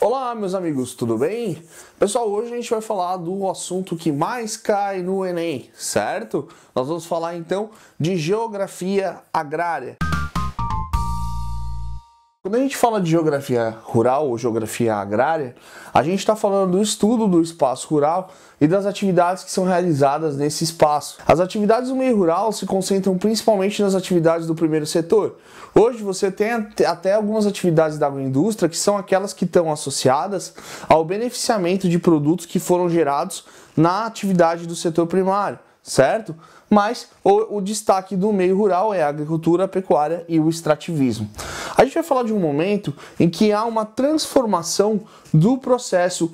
Olá, meus amigos, tudo bem? Pessoal, hoje a gente vai falar do assunto que mais cai no Enem, certo? Nós vamos falar então de geografia agrária. Quando a gente fala de geografia rural ou geografia agrária, a gente está falando do estudo do espaço rural e das atividades que são realizadas nesse espaço. As atividades do meio rural se concentram principalmente nas atividades do primeiro setor. Hoje você tem até algumas atividades da agroindústria que são aquelas que estão associadas ao beneficiamento de produtos que foram gerados na atividade do setor primário certo? Mas o, o, destaque do meio rural é a agricultura, a pecuária e o extrativismo. A gente vai falar de um momento em que há uma transformação do processo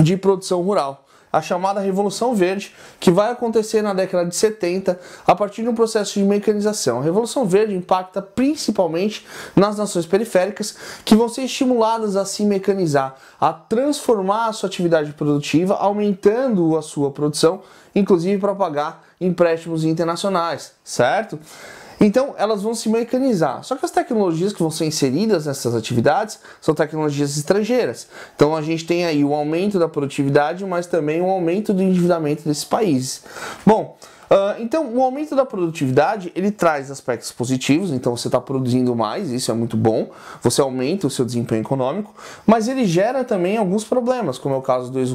de produção rural a chamada Revolução Verde, que vai acontecer na década de 70 a partir de um processo de mecanização. A Revolução Verde impacta principalmente nas nações periféricas, que vão ser estimuladas a se mecanizar, a transformar a sua atividade produtiva, aumentando a sua produção, inclusive para pagar empréstimos internacionais, certo? Então, elas vão se mecanizar. Só que as tecnologias que vão ser inseridas nessas atividades são tecnologias estrangeiras. Então, a gente tem aí o aumento da produtividade, mas também o aumento do endividamento desses países. Bom, Uh, então, o aumento da produtividade ele traz aspectos positivos, então você está produzindo mais, isso é muito bom, você aumenta o seu desempenho econômico, mas ele gera também alguns problemas, como é o caso do ex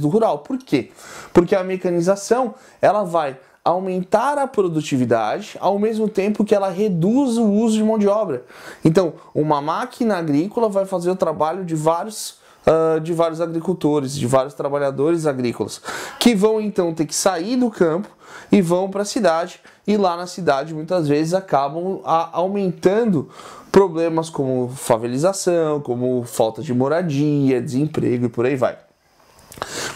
rural. Por quê? Porque a mecanização ela vai aumentar a produtividade ao mesmo tempo que ela reduz o uso de mão de obra. Então, uma máquina agrícola vai fazer o trabalho de vários uh, de vários agricultores, de vários trabalhadores agrícolas, que vão então ter que sair do campo e vão para a cidade e lá na cidade muitas vezes acabam aumentando problemas como favelização, como falta de moradia, desemprego e por aí vai.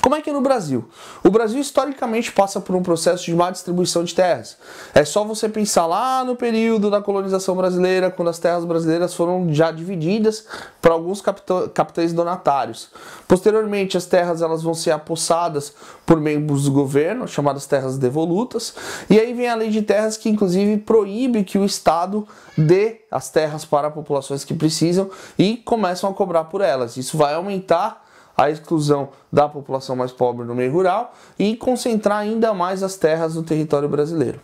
Como é que é no Brasil? O Brasil historicamente passa por um processo de má distribuição de terras. É só você pensar lá no período da colonização brasileira, quando as terras brasileiras foram já divididas para alguns capitães donatários. Posteriormente, as terras elas vão ser apossadas por membros do governo, chamadas terras devolutas, e aí vem a lei de terras que inclusive proíbe que o Estado dê as terras para populações que precisam e começam a cobrar por elas. Isso vai aumentar a exclusão da população mais pobre no meio rural e concentrar ainda mais as terras no território brasileiro.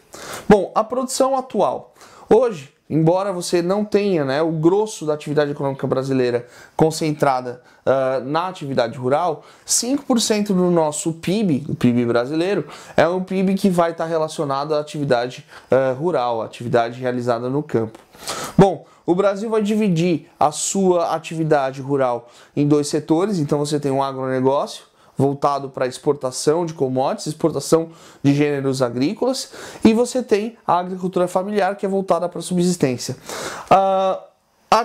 Bom, a produção atual. Hoje, embora você não tenha né, o grosso da atividade econômica brasileira concentrada uh, na atividade rural, 5% do nosso PIB, o PIB brasileiro, é um PIB que vai estar relacionado à atividade uh, rural, à atividade realizada no campo. Bom, o Brasil vai dividir a sua atividade rural em dois setores, então você tem o um agronegócio, voltado para exportação de commodities, exportação de gêneros agrícolas, e você tem a agricultura familiar, que é voltada para subsistência. Uh,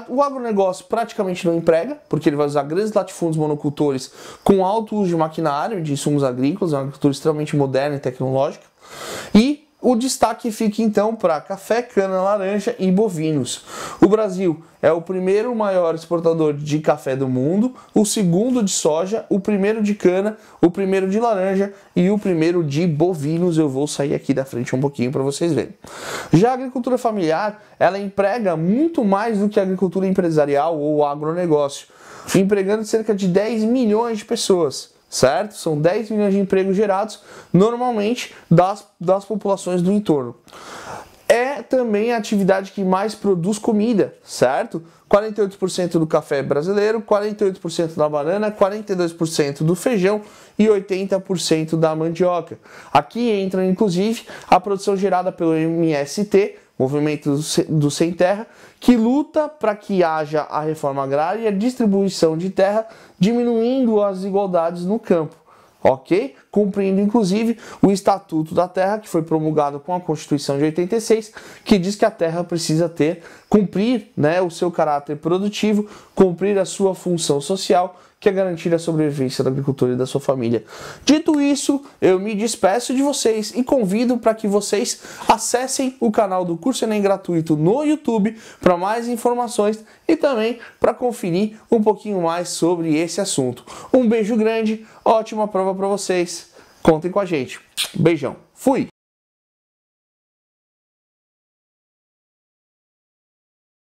o agronegócio praticamente não emprega, porque ele vai usar grandes latifúndios monocultores com alto uso de maquinário, de insumos agrícolas, é uma agricultura extremamente moderna e tecnológica. E o destaque fica então para café, cana, laranja e bovinos. O Brasil é o primeiro maior exportador de café do mundo, o segundo de soja, o primeiro de cana, o primeiro de laranja e o primeiro de bovinos. Eu vou sair aqui da frente um pouquinho para vocês verem. Já a agricultura familiar, ela emprega muito mais do que a agricultura empresarial ou agronegócio, empregando cerca de 10 milhões de pessoas certo? São 10 milhões de empregos gerados, normalmente das, das populações do entorno. É também a atividade que mais produz comida, certo? 48% do café brasileiro, 48% da banana, 42% do feijão e 80% da mandioca. Aqui entra inclusive a produção gerada pelo MST, movimento do Sem Terra, que luta para que haja a reforma agrária e a distribuição de terra, diminuindo as desigualdades no campo. Ok? Cumprindo inclusive o Estatuto da Terra, que foi promulgado com a Constituição de 86, que diz que a terra precisa ter, cumprir né, o seu caráter produtivo, cumprir a sua função social que é garantir a sobrevivência do agricultor e da sua família. Dito isso, eu me despeço de vocês e convido para que vocês acessem o canal do Curso Enem Gratuito no YouTube para mais informações e também para conferir um pouquinho mais sobre esse assunto. Um beijo grande, ótima prova para vocês. Contem com a gente. Beijão. Fui!